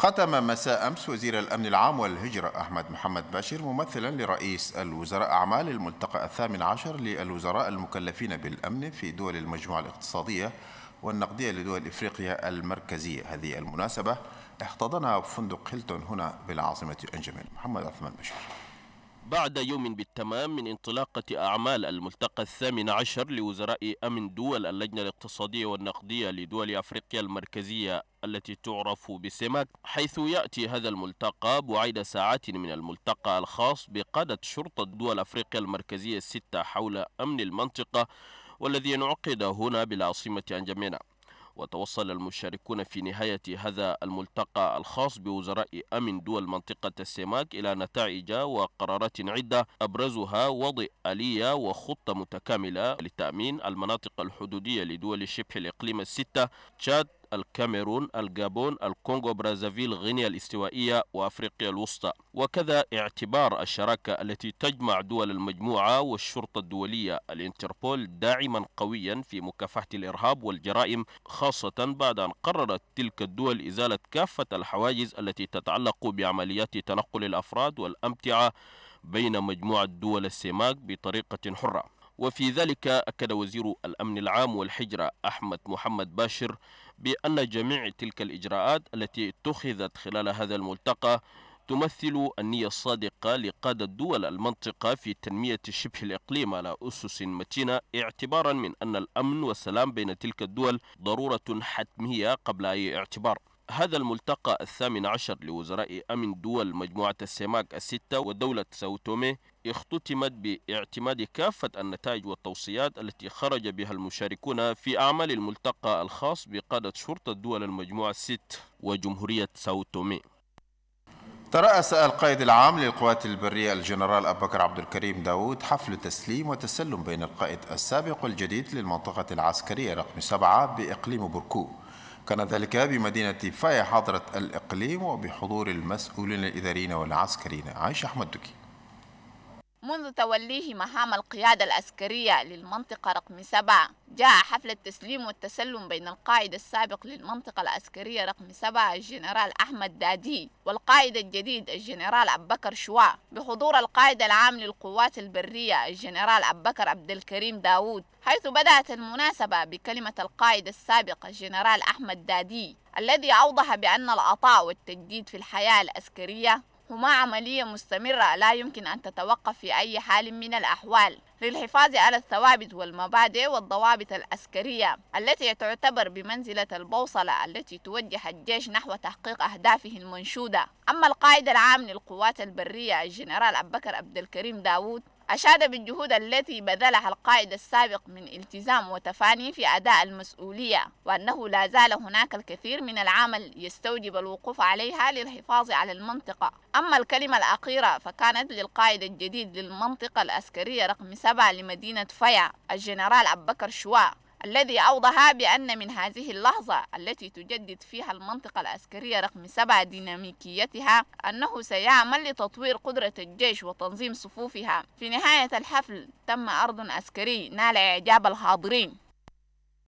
ختم مساء أمس وزير الأمن العام والهجرة أحمد محمد باشر ممثلا لرئيس الوزراء أعمال الملتقى الثامن عشر للوزراء المكلفين بالأمن في دول المجموعة الاقتصادية والنقدية لدول إفريقيا المركزية هذه المناسبة احتضنها فندق هيلتون هنا بالعاصمة أنجمن محمد عثمان بشير بعد يوم بالتمام من انطلاقة أعمال الملتقى الثامن عشر لوزراء أمن دول اللجنة الاقتصادية والنقدية لدول أفريقيا المركزية التي تعرف بسمك حيث يأتي هذا الملتقى بعيد ساعات من الملتقى الخاص بقادة شرطة دول أفريقيا المركزية الستة حول أمن المنطقة والذي ينعقد هنا بالعاصمة أنجمينا وتوصل المشاركون في نهاية هذا الملتقى الخاص بوزراء أمن دول منطقة السماك إلى نتائج وقرارات عدة أبرزها وضع آلية وخطة متكاملة لتأمين المناطق الحدودية لدول شبه الإقليم الستة تشاد الكاميرون الجابون الكونغو برازافيل غينيا الاستوائية وأفريقيا الوسطى وكذا اعتبار الشراكة التي تجمع دول المجموعة والشرطة الدولية الانتربول داعما قويا في مكافحة الإرهاب والجرائم خاصة بعد أن قررت تلك الدول إزالة كافة الحواجز التي تتعلق بعمليات تنقل الأفراد والأمتعة بين مجموعة دول السماك بطريقة حرة وفي ذلك أكد وزير الأمن العام والحجرة أحمد محمد باشر بأن جميع تلك الإجراءات التي اتخذت خلال هذا الملتقى تمثل النية الصادقة لقادة دول المنطقة في تنمية شبه الإقليم على أسس متينة اعتبارا من أن الأمن والسلام بين تلك الدول ضرورة حتمية قبل أي اعتبار هذا الملتقى الثامن عشر لوزراء أمن دول مجموعة السماك الستة ودولة ساوتومي اختتمت باعتماد كافة النتائج والتوصيات التي خرج بها المشاركون في أعمال الملتقى الخاص بقادة شرطة دول المجموعة الست وجمهورية ساوتومي ترأس القائد العام للقوات البرية الجنرال أبو بكر عبد الكريم داود حفل تسليم وتسلم بين القائد السابق والجديد للمنطقة العسكرية رقم سبعة بإقليم بركو كان ذلك بمدينة فايا حاضرة الإقليم وبحضور المسؤولين الإداريين والعسكريين عايش أحمد دكي منذ توليه مهام القيادة العسكرية للمنطقة رقم 7 جاء حفل التسليم والتسلم بين القائد السابق للمنطقة العسكرية رقم 7 الجنرال أحمد دادي والقائد الجديد الجنرال أبكر شوا بحضور القائد العام للقوات البرية الجنرال أبكر عبد الكريم داوود حيث بدأت المناسبة بكلمة القائد السابق الجنرال أحمد دادي الذي أوضح بأن العطاء والتجديد في الحياة العسكرية هما عملية مستمرة لا يمكن أن تتوقف في أي حال من الأحوال للحفاظ على الثوابت والمبادئ والضوابط العسكرية التي تعتبر بمنزلة البوصلة التي توجه الجيش نحو تحقيق أهدافه المنشودة أما القائد العام للقوات البرية الجنرال أبكر عبد الكريم داوود أشاد بالجهود التي بذلها القائد السابق من التزام وتفاني في أداء المسؤولية وأنه لا زال هناك الكثير من العمل يستوجب الوقوف عليها للحفاظ على المنطقة أما الكلمة الأخيرة فكانت للقائد الجديد للمنطقة العسكرية رقم 7 لمدينة فيا الجنرال أبكر شواء الذي أوضح بأن من هذه اللحظة التي تجدد فيها المنطقة العسكرية رقم 7 ديناميكيتها أنه سيعمل لتطوير قدرة الجيش وتنظيم صفوفها في نهاية الحفل تم عرض عسكري نال إعجاب الحاضرين